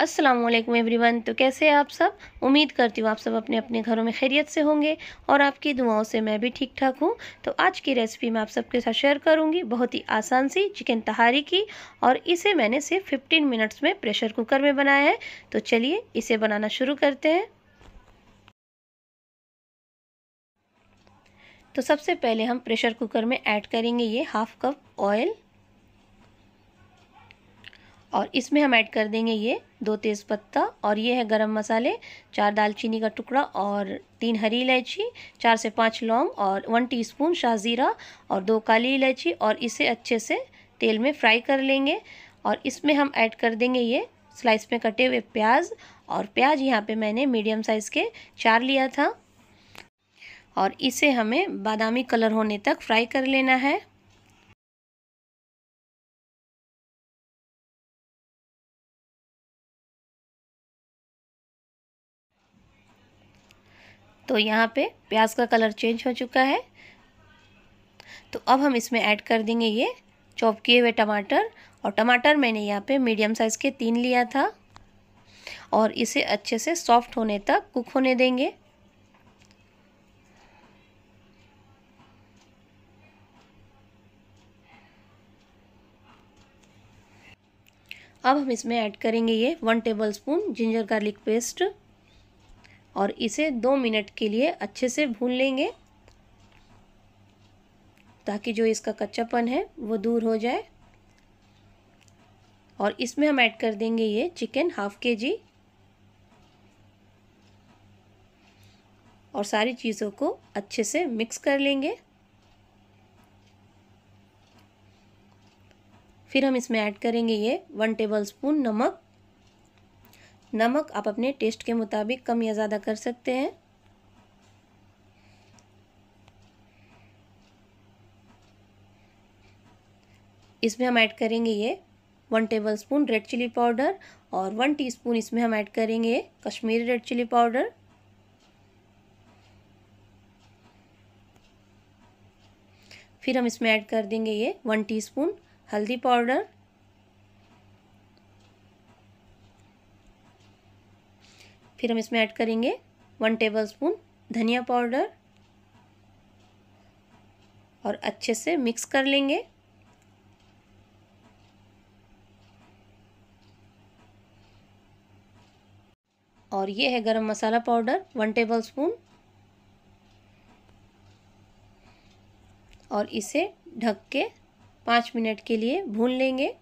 अस्सलाम वालेकुम एवरीवन तो कैसे आप सब उम्मीद करती हूँ आप सब अपने अपने घरों में खैरियत से होंगे और आपकी दुआओं से मैं भी ठीक ठाक हूँ तो आज की रेसिपी मैं आप सबके साथ शेयर करूँगी बहुत ही आसान सी चिकन तहारी की और इसे मैंने सिर्फ 15 मिनट्स में प्रेशर कुकर में बनाया है तो चलिए इसे बनाना शुरू करते हैं तो सबसे पहले हम प्रेशर कुकर में ऐड करेंगे ये हाफ़ कप ऑयल और इसमें हम ऐड कर देंगे ये दो तेज़पत्ता और ये है गरम मसाले चार दालचीनी का टुकड़ा और तीन हरी इलायची चार से पाँच लौंग और वन टीस्पून शाहज़ीरा और दो काली इलायची और इसे अच्छे से तेल में फ्राई कर लेंगे और इसमें हम ऐड कर देंगे ये स्लाइस में कटे हुए प्याज और प्याज यहाँ पे मैंने मीडियम साइज़ के चार लिया था और इसे हमें बादामी कलर होने तक फ्राई कर लेना है तो यहाँ पे प्याज का कलर चेंज हो चुका है तो अब हम इसमें ऐड कर देंगे ये चॉप किए हुए टमाटर और टमाटर मैंने यहाँ पे मीडियम साइज़ के तीन लिया था और इसे अच्छे से सॉफ्ट होने तक कुक होने देंगे अब हम इसमें ऐड करेंगे ये one tablespoon ginger garlic paste और इसे दो मिनट के लिए अच्छे से भून लेंगे ताकि जो इसका कच्चापन है वो दूर हो जाए और इसमें हम ऐड कर देंगे ये चिकन हाफ के जी और सारी चीज़ों को अच्छे से मिक्स कर लेंगे फिर हम इसमें ऐड करेंगे ये वन टेबल स्पून नमक नमक आप अपने टेस्ट के मुताबिक कम या ज़्यादा कर सकते हैं इसमें हम ऐड करेंगे ये one tablespoon red chilli powder और वन टीस्पून इसमें हम ऐड करेंगे कश्मीरी रेड चिली पाउडर फिर हम इसमें ऐड कर देंगे ये वन टीस्पून हल्दी पाउडर फिर हम इसमें ऐड करेंगे वन टेबल स्पून धनिया पाउडर और अच्छे से मिक्स कर लेंगे और ये है garam masala powder one tablespoon और इसे ढक के पाँच मिनट के लिए भून लेंगे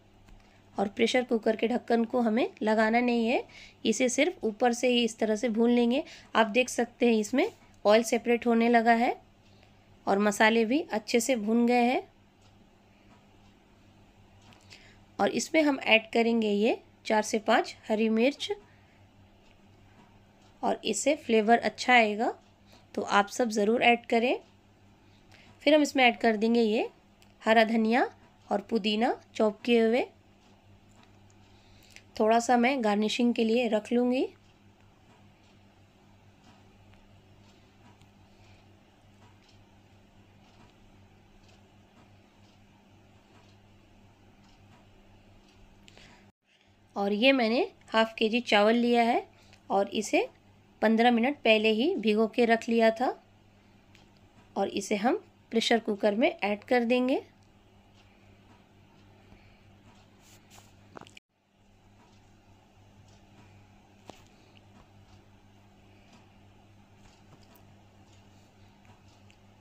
और प्रेशर कुकर के ढक्कन को हमें लगाना नहीं है इसे सिर्फ ऊपर से ही इस तरह से भून लेंगे आप देख सकते हैं इसमें ऑयल सेपरेट होने लगा है और मसाले भी अच्छे से भून गए हैं और इसमें हम ऐड करेंगे ये चार से पाँच हरी मिर्च और इससे फ्लेवर अच्छा आएगा तो आप सब ज़रूर ऐड करें फिर हम इसमें ऐड कर देंगे ये हरा धनिया और पुदीना चौप किए हुए थोड़ा सा मैं गार्निशिंग के लिए रख लूँगी और ये मैंने हाफ़ के जी चावल लिया है और इसे पंद्रह मिनट पहले ही भिगो के रख लिया था और इसे हम प्रेशर कुकर में ऐड कर देंगे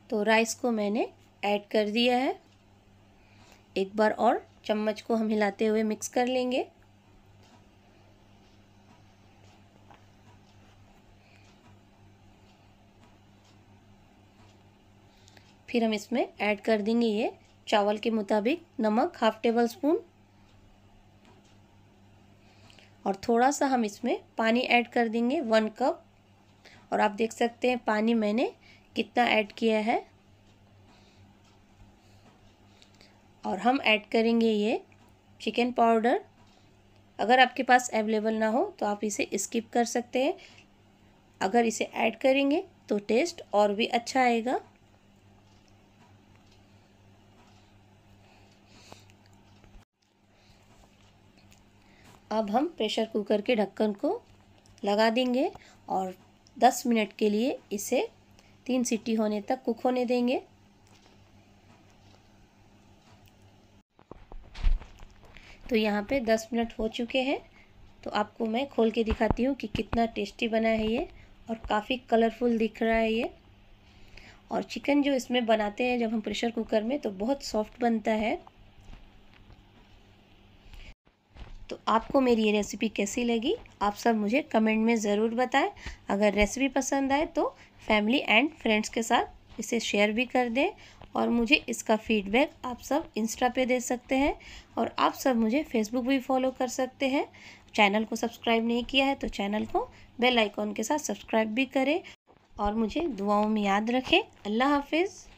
तो राइस को मैंने ऐड कर दिया है एक बार और चम्मच को हम हिलाते हुए मिक्स कर लेंगे फिर हम इसमें ऐड कर देंगे ये चावल के मुताबिक नमक हाफ टेबल स्पून और थोड़ा सा हम इसमें पानी ऐड कर देंगे वन कप और आप देख सकते हैं पानी मैंने कितना ऐड किया है और हम ऐड करेंगे ये चिकन पाउडर अगर आपके पास अवेलेबल ना हो तो आप इसे स्किप कर सकते हैं अगर इसे ऐड करेंगे तो टेस्ट और भी अच्छा आएगा अब हम प्रेशर कुकर के ढक्कन को लगा देंगे और 10 मिनट के लिए इसे तीन सीटी होने तक कुक होने देंगे तो यहाँ पे दस मिनट हो चुके हैं तो आपको मैं खोल के दिखाती हूँ कि कितना टेस्टी बना है ये और काफ़ी कलरफुल दिख रहा है ये और चिकन जो इसमें बनाते हैं जब हम प्रेशर कुकर में तो बहुत सॉफ्ट बनता है आपको मेरी ये रेसिपी कैसी लगी आप सब मुझे कमेंट में ज़रूर बताएं अगर रेसिपी पसंद आए तो फैमिली एंड फ्रेंड्स के साथ इसे शेयर भी कर दें और मुझे इसका फीडबैक आप सब इंस्टा पे दे सकते हैं और आप सब मुझे फेसबुक भी फॉलो कर सकते हैं चैनल को सब्सक्राइब नहीं किया है तो चैनल को बेल आइकॉन के साथ सब्सक्राइब भी करें और मुझे दुआओं में याद रखें अल्लाह हाफिज़